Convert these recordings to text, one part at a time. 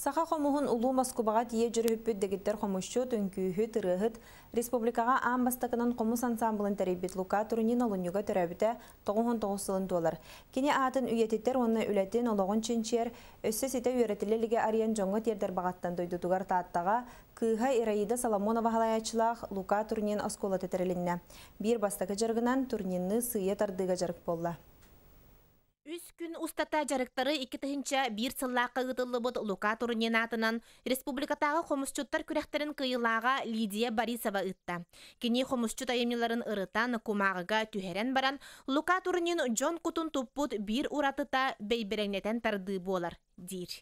Саха хомуһун улуу Москваға тие жүрүппүт дегиттер хомушчут үңкүүһү тырыһыт республикаға амбастакынан хомус ансамблын тәрибит Лука Турнин олуньюга төрөбүтэ 99 сылын доллар. Кини атын үйетиттер онна үлетин ологон чинчер өссө сите үйрөтүлелиге арыян жоңго тердер багаттан дойдутугар тааттага кыыха Ираида Соломонова халаячылах Лука Турнин оскола тетерелинне. Бир бастакы жаргынан Турнинны сыя тардыга жарык болла күн устата жарықтары 2-тіхінші бір сыллақы ғыдылы бұд Лука атынан республикатағы қомысчуттар күрәқтерін кыйылаға Лидия Борисова ытта. Кені қомысчут айымнеларын ырытан кумағыға түхерен баран, Лука турнин Джон Кутун туппут бир уратыта бейбереңнетен тарды болар, дир.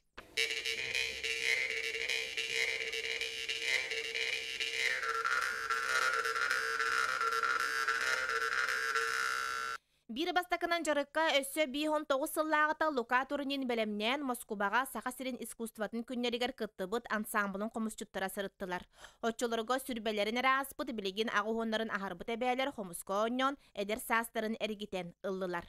Бир бастакынан жарыкка би бихон тоғыз сыллағыта Лука турнин белемнен Москубаға сақа сирин искусстватын күннерігер кыттыбыт ансамблын қомысчуттара сырыттылар. Отчылырға сүрбелерін бұд білеген ағар бұд әбәлер қомысқа оннен әдер састарын әргетен ұллылар.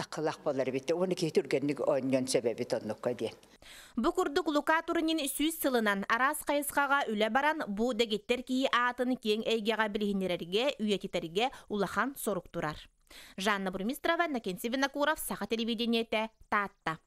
тақылақ болар бетті. Оны кейті үргеннік ойнен себебі тонық дейін. Бұ күрдік лукатурынен сүйіз сылынан арас қайысқаға үлі баран бұ дегеттер кейі атын кең әйгеға білгенерерге, үйекетерге улахан соруқ тұрар. Жанна Бұрмистрова, Накенсивина Куров, Сақа телевидениете, Татта.